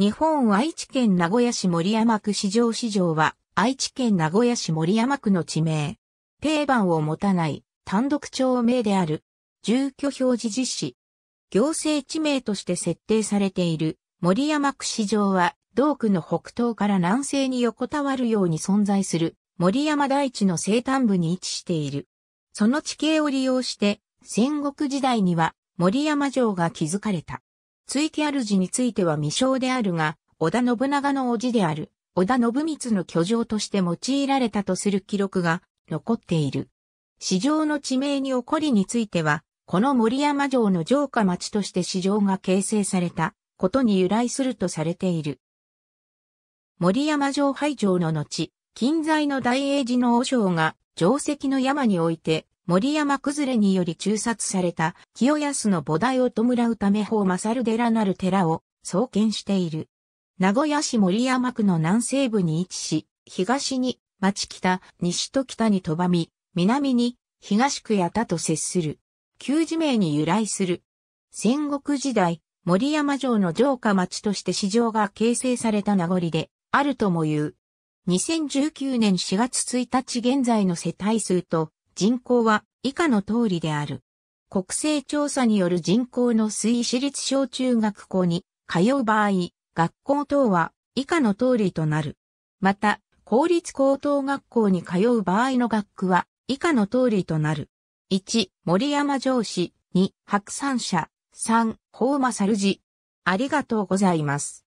日本愛知県名古屋市森山区市場市場は、愛知県名古屋市森山区の地名。定番を持たない単独町名である。住居表示実施。行政地名として設定されている森山区市場は、同区の北東から南西に横たわるように存在する森山大地の西端部に位置している。その地形を利用して、戦国時代には森山城が築かれた。あるじについては未詳であるが、織田信長の叔父である、織田信光の居城として用いられたとする記録が残っている。市場の地名に起こりについては、この森山城の城下町として市場が形成されたことに由来するとされている。森山城廃城の後、近在の大英寺の和尚が城石の山において森山崩れにより中殺された清安の菩提を弔うため法勝寺なる寺を創建している。名古屋市森山区の南西部に位置し、東に町北、西と北に飛ばみ、南に東区八田と接する。旧字名に由来する。戦国時代、森山城の城下町として市場が形成された名残で、あるとも言う。2019年4月1日現在の世帯数と、人口は以下の通りである。国勢調査による人口の推移私立小中学校に通う場合、学校等は以下の通りとなる。また、公立高等学校に通う場合の学区は以下の通りとなる。1、森山城市、2、白山社、3、宝馬猿寺。ありがとうございます。